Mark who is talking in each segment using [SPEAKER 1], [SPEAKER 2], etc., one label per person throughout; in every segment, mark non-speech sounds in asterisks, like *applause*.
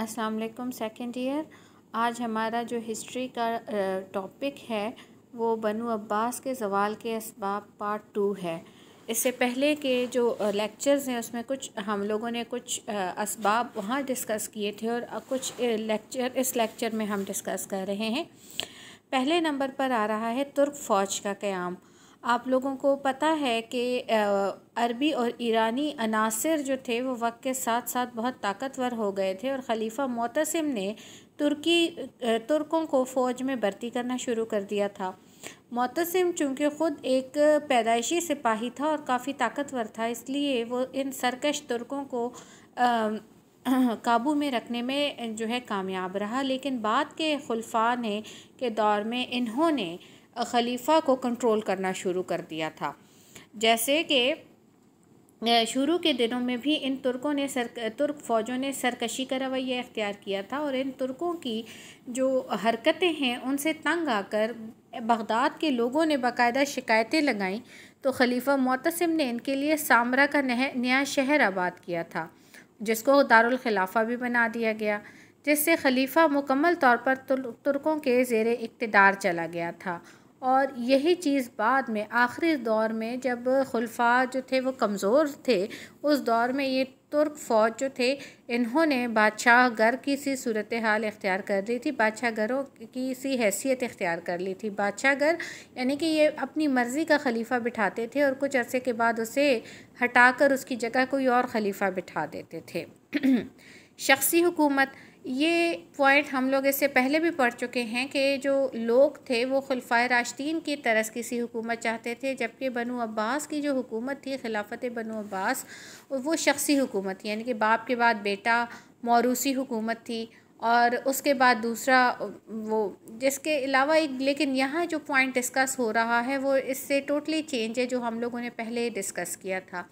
[SPEAKER 1] अस्सलाम वालेकुम second year आज हमारा जो हिस्ट्री का टॉपिक है वो बनु अब्बास के जवाल के इसबाब पार्ट टू है इससे पहले के जो लेक्चर्स हैं उसमें कुछ हम लोगों ने कुछ इसबाब वहाँ डिस्कस किए थे और कुछ लेक्चर इस लेक्चर में हम डिस्कस कर रहे हैं पहले नंबर पर आ रहा है तुर्क फ़ौज का क़्याम आप लोगों को पता है कि अरबी और ईरानी अनासर जो थे वो वक्त के साथ साथ बहुत ताकतवर हो गए थे और खलीफा मोतसम ने तुर्की तुर्कों को फ़ौज में भर्ती करना शुरू कर दिया था मोतसम चूँकि ख़ुद एक पैदाइशी सिपाही था और काफ़ी ताकतवर था इसलिए वो इन सरकश तुर्कों को *clears throat* काबू में रखने में जो है कामयाब रहा लेकिन बाद के खुलफा ने के दौर में इन्होंने खलीफा को कंट्रोल करना शुरू कर दिया था जैसे कि शुरू के दिनों में भी इन तुर्कों ने सर तुर्क फ़ौजों ने सरकशी का रवैया इख्तियार किया था और इन तुर्कों की जो हरकतें हैं उनसे तंग आकर बगदाद के लोगों ने बाकायदा शिकायतें लगाईं तो खलीफा मोतसम ने इनके लिए सामरा का नया शहर आबाद किया था जिसको खिलाफा भी बना दिया गया जिससे खलीफा मुकम्मल तौर पर तुर्कों के जेर इकतदार चला गया था और यही चीज़ बाद में आखिरी दौर में जब खुलफा जो थे वो कमज़ोर थे उस दौर में ये तुर्क फ़ौज जो थे इन्होंने बादशाह गर की सी सूरत हाल इख्तियार कर ली थी बादशाह गरों की सी हैसियत इख्तियार कर ली थी बादशाह गर यानी कि ये अपनी मर्ज़ी का खलीफा बिठाते थे और कुछ अरसे के बाद उसे हटाकर उसकी जगह कोई और खलीफा बिठा देते थे *clears throat* शख्सी हुकूमत ये पॉइंट हम लोग इससे पहले भी पढ़ चुके हैं कि जो लोग थे वो खुलफा राशदीन की तरस किसी हुकूमत चाहते थे जबकि बनु अब्बास की जो हुकूमत थी खिलाफत बनु अब्बास वो शख्सी हुकूमत थी यानी कि बाप के बाद बेटा मौरूसी हुकूमत थी और उसके बाद दूसरा वो जिसके अलावा एक लेकिन यहाँ जो पॉइंट डिस्कस हो रहा है वो इससे टोटली चेंज है जो हम लोगों ने पहले डिस्कस किया था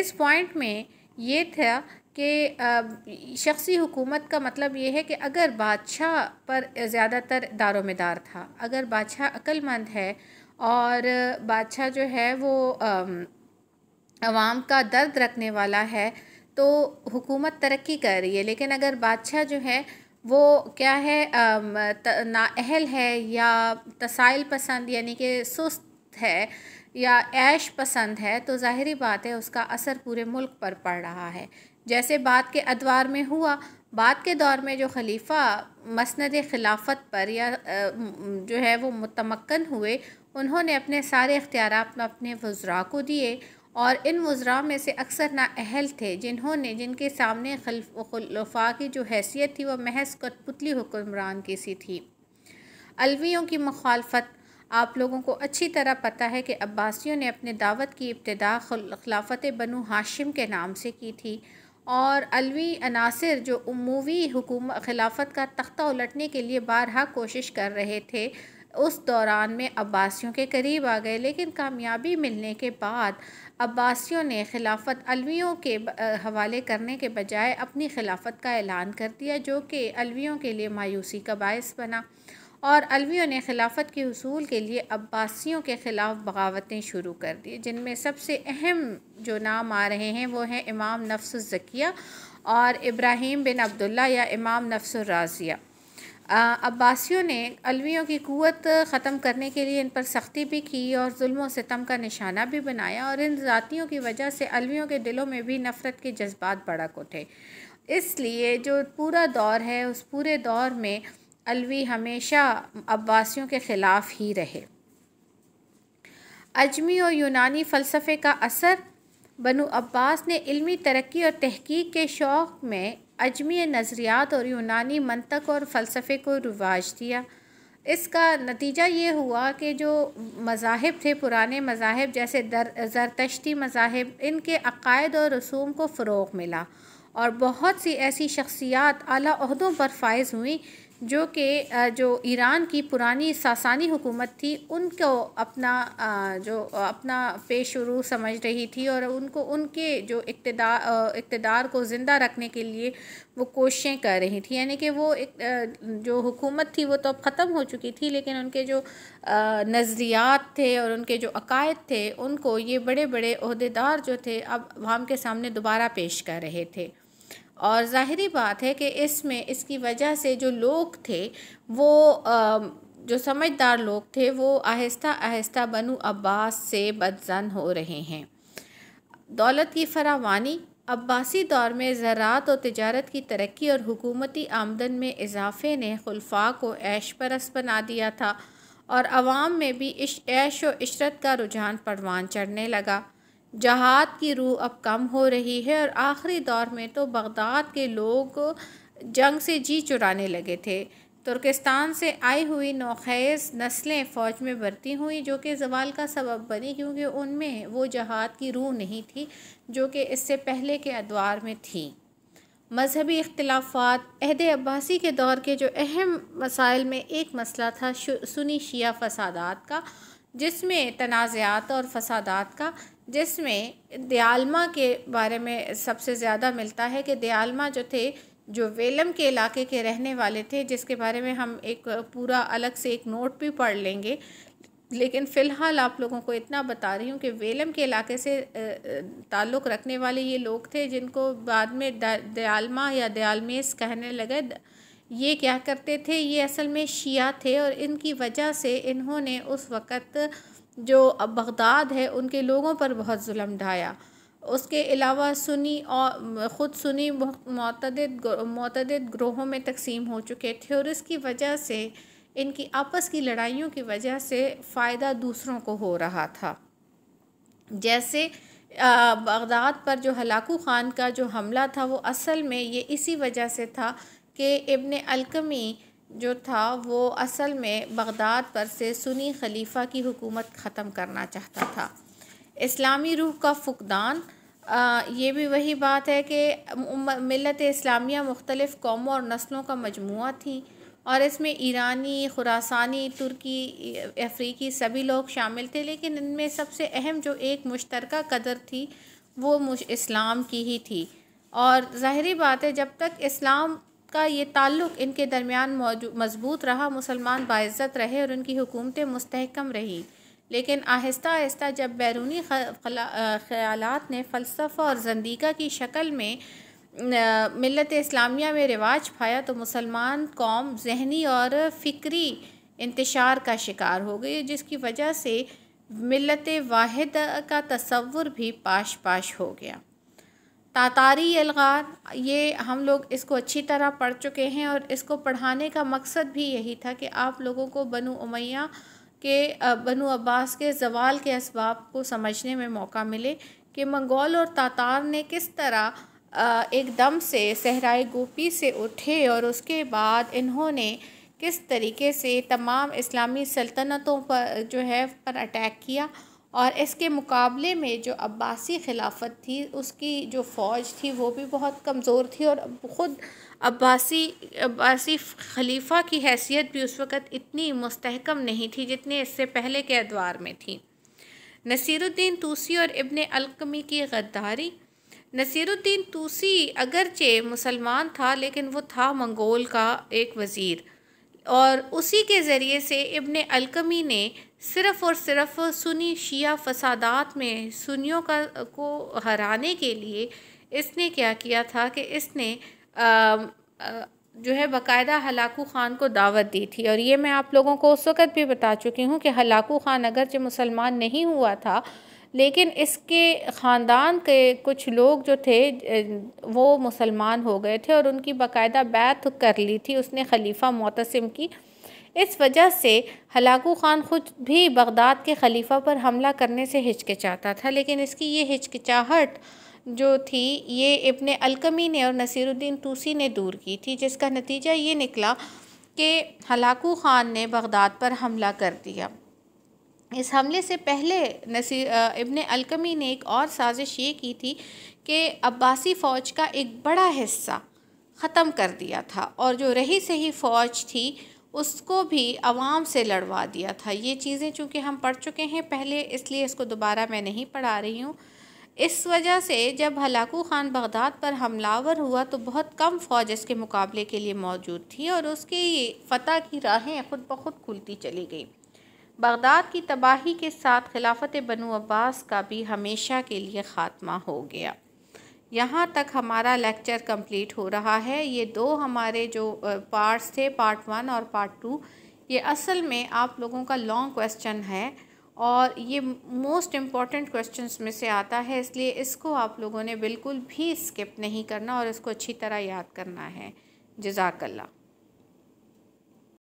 [SPEAKER 1] इस पॉइंट में ये था कि शख्सी हुकूमत का मतलब ये है कि अगर बादशाह पर ज़्यादातर दारोमदार था अगर बादशाह अक्लमंद है और बादशाह जो है वो आवाम का दर्द रखने वाला है तो हुकूमत तरक्की कर रही है लेकिन अगर बादशाह जो है वो क्या है नाअहल है या तसाइल पसंद यानी कि सुस्त है या ऐश पसंद है तो ज़ाहरी बात है उसका असर पूरे मुल्क पर पड़ रहा है जैसे बाद के अदवार में हुआ बाद के दौर में जो खलीफा मसंद खिलाफत पर या जो है वो मतमक्न हुए उन्होंने अपने सारे इख्तियार अपने वज्रा को दिए और इन वज्रा में से अक्सर नाअहल थे जिन्होंने जिनके सामने खलफा की जो हैसियत थी वह महज कठपुतली हुक्मरान की सी थी अलवियों की मुखालफत आप लोगों को अच्छी तरह पता है कि अब्बासियों ने अपने दावत की इब्तदा खिलाफत बनु हाशिम के नाम से की थी और अलवी अनासर जो उमूवी हुकूमत खिलाफत का तख्ता उलटने के लिए बारह कोशिश कर रहे थे उस दौरान में अब्बासियों के करीब आ गए लेकिन कामयाबी मिलने के बाद अब्बासियों ने खिलाफत अलवियों के हवाले करने के बजाय अपनी खिलाफत का ऐलान कर दिया जो कि अलवियों के लिए मायूसी का बायस बना और अलवियों ने खिलाफत के हसूल के लिए अब्बासियों के ख़िलाफ़ बगावतें शुरू कर दी जिनमें सबसे अहम जो नाम आ रहे हैं वो हैं इमाम नफ्स ज़किया और इब्राहिम बिन अब्दुल्ला या इमाम नफ्स राज़िया अब्बासियों ने अलवियों की क़वत ख़त्म करने के लिए इन पर सख्ती भी की और ओतम सितम का निशाना भी बनाया और इन ज़ातियों की वजह से अलवियों के दिलों में भी नफ़रत के जज्बात बड़क उठे इसलिए जो पूरा दौर है उस पूरे दौर में अलवी हमेशा अब्बासियों के ख़िलाफ़ ही रहे अजमी और यूनानी फ़लसफ़े का असर बनु अब्बास ने इल्मी तरक्की और तहकीक के शौक़ में अजमी नज़रियात और यूनानी मनतक और फ़लसफ़े को रिवाज दिया इसका नतीजा ये हुआ कि जो मज़ाहब थे पुराने मज़ाहब जैसे दर जरतश्ती मज़ाहब इनके अकायद और रसूम को फ़रोग मिला और बहुत सी ऐसी शख्सियात अलीहदों पर फायज़ हुई जो कि जो ईरान की पुरानी सासानी हुकूमत थी उनको अपना जो अपना पेश शुरू समझ रही थी और उनको उनके जो इकतदार इकतदार को ज़िंदा रखने के लिए वो कोशिशें कर रही थी यानी कि वो एक जो हुकूमत थी वो तो अब ख़त्म हो चुकी थी लेकिन उनके जो नज़रियात थे और उनके जो अकायद थे उनको ये बड़े बड़े अहदेदार जो थे अब वाम के सामने दोबारा पेश कर रहे थे और ज़ाहरी बात है कि इसमें इसकी वजह से जो लोग थे वो आ, जो समझदार लोग थे वो आहिस्ता आहिस्ता बनु अब्बास से बदजन हो रहे हैं दौलत की फरावानी अब्बासी दौर में ज़रात और तजारत की तरक्की और हुकूमती आमदन में इजाफे ने खुलफा को ऐश परस बना दिया था और आवाम में भी ऐश और इशरत का रुझान परवान चढ़ने लगा जहाद की रूह अब कम हो रही है और आखिरी दौर में तो बगदाद के लोग जंग से जी चुराने लगे थे तुर्किस्तान से आई हुई नौखेज़ नस्लें फ़ौज में भर्ती हुई जो कि जवाल का सबब बनी क्योंकि उनमें वो जहाद की रूह नहीं थी जो कि इससे पहले के अदवार में थी मजहबी इख्तलाफात अहद अब्बासी के दौर के जो अहम मसाइल में एक मसला था सुनी शिया फसादात का जिसमें तनाज़ात और फसादात का जिसमें दयालमा के बारे में सबसे ज़्यादा मिलता है कि दयालमा जो थे जो वेलम के इलाके के रहने वाले थे जिसके बारे में हम एक पूरा अलग से एक नोट भी पढ़ लेंगे लेकिन फ़िलहाल आप लोगों को इतना बता रही हूँ कि वेलम के इलाके से ताल्लुक़ रखने वाले ये लोग थे जिनको बाद में दयालमा या दयालमेस कहने लगे ये क्या करते थे ये असल में शिया थे और इनकी वजह से इन्होंने उस वक़्त जो अब बगदाद है उनके लोगों पर बहुत म ढाया उसके अलावा सुनी और ख़ुद सुनी मतद मतद ग्रोहों में तकसीम हो चुके थे और इसकी वजह से इनकी आपस की लड़ाइयों की वजह से फ़ायदा दूसरों को हो रहा था जैसे बगदाद पर जो हलाकू ख़ान का जो हमला था वो असल में ये इसी वजह से था कि इबन अलकमी जो था वो असल में बगदाद पर से सुनी खलीफा की हुकूमत ख़त्म करना चाहता था इस्लामी रूह का फुकदान ये भी वही बात है कि मिलत इस्लामिया मुख्तलिफ़ कौमों और नस्लों का मजमु थी और इसमें ईरानी खुरासानी तुर्की अफ्रीकी सभी लोग शामिल थे लेकिन इनमें सबसे अहम जो एक मुश्तरक कदर थी वो मुझ इस्लाम की ही थी और ज़ाहरी बात है जब तक इस्लाम का ये ताल्लुक़ इनके दरमियान मजबूत रहा मुसलमान बाज़त रहे और उनकी हुकूमतें मुस्तकम रहीं लेकिन आहिस्ता आहिस्ता जब बैरूनी ख्याल ने फ़लसफ़ा और जंदीका की शक्ल में मिलत इस्लामिया में रिवाज पाया तो मुसलमान कौम जहनी और फ़िक्री इंतशार का शिकार हो गई जिसकी वजह से मिलत वाहिद का तस्वुर भी पाश पाश हो गया तातारी अलगार ये हम लोग इसको अच्छी तरह पढ़ चुके हैं और इसको पढ़ाने का मकसद भी यही था कि आप लोगों को बनु उमैया के बनु अब्बास के जवाल के इसबाब को समझने में मौका मिले कि मंगोल और तातार ने किस तरह एकदम से सहराई गोपी से उठे और उसके बाद इन्होंने किस तरीके से तमाम इस्लामी सल्तनतों पर जो है पर अटैक किया और इसके मुकाबले में जो अब्बासी खिलाफत थी उसकी जो फ़ौज थी वो भी बहुत कमज़ोर थी और ख़ुद अब्बासी अब्बासी खलीफा की हैसियत भी उस वक़्त इतनी मस्तकम नहीं थी जितनी इससे पहले के अदवार में थी नसीरुद्दीन तूसी और इब्न अलकमी की गद्दारी नसीरुद्दीन तूसी अगरचे मुसलमान था लेकिन वो था मंगोल का एक वज़ीर और उसी के ज़रिए से इबन अलकमी ने सिर्फ़ और सिर्फ़ सुनी शिया फसादात में सुनियों का को हराने के लिए इसने क्या किया था कि इसने आ, आ, जो है बकायदा हलाकू ख़ान को दावत दी थी और ये मैं आप लोगों को उस वक़्त भी बता चुकी हूँ कि हलाकू ख़ान अगर जो मुसलमान नहीं हुआ था लेकिन इसके ख़ानदान के कुछ लोग जो थे वो मुसलमान हो गए थे और उनकी बाकायदा बैत कर ली थी उसने खलीफा मोतसम की इस वजह से हलाकू ख़ान खुद भी बगदाद के खलीफा पर हमला करने से हिचकिचाता था लेकिन इसकी ये हिचकिचाहट जो थी ये इबन अलकमी ने और नसीरुद्दीन तूसी ने दूर की थी जिसका नतीजा ये निकला कि हलाकू ख़ान ने बगदाद पर हमला कर दिया इस हमले से पहले नसी इबन अलकमी ने एक और साजिश ये की थी कि अब्बासी फ़ौज का एक बड़ा हिस्सा ख़त्म कर दिया था और जो रही सही फ़ौज थी उसको भी आवाम से लड़वा दिया था ये चीज़ें चूँकि हम पढ़ चुके हैं पहले इसलिए इसको दोबारा मैं नहीं पढ़ा रही हूँ इस वजह से जब हलाकू ख़ान बगदाद पर हमलावर हुआ तो बहुत कम फ़ौज इसके मुकाबले के लिए मौजूद थी और उसकी फ़तह की राहें खुद ब खुद खुलती चली गई बगदाद की तबाही के साथ खिलाफत बनो अब्बास का भी हमेशा के लिए ख़ात्मा हो गया यहाँ तक हमारा लेक्चर कंप्लीट हो रहा है ये दो हमारे जो पार्ट्स थे पार्ट वन और पार्ट टू ये असल में आप लोगों का लॉन्ग क्वेश्चन है और ये मोस्ट इम्पॉर्टेंट क्वेश्चन में से आता है इसलिए इसको आप लोगों ने बिल्कुल भी स्किप नहीं करना और इसको अच्छी तरह याद करना है जजाकल्ला